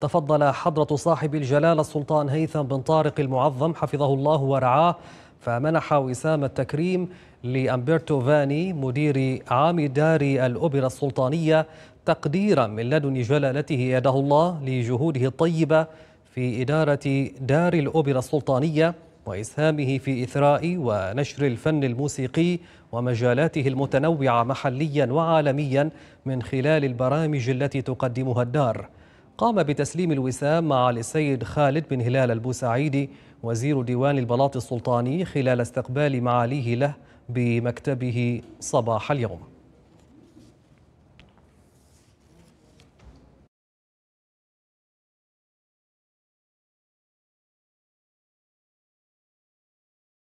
تفضل حضرة صاحب الجلالة السلطان هيثم بن طارق المعظم حفظه الله ورعاه فمنح وسام التكريم لأمبرتو فاني مدير عام دار الأوبرا السلطانية تقديرا من لدن جلالته يده الله لجهوده الطيبة في إدارة دار الأوبرا السلطانية وإسهامه في إثراء ونشر الفن الموسيقي ومجالاته المتنوعة محليا وعالميا من خلال البرامج التي تقدمها الدار قام بتسليم الوسام مع السيد خالد بن هلال البوسعيدي وزير ديوان البلاط السلطاني خلال استقبال معاليه له بمكتبه صباح اليوم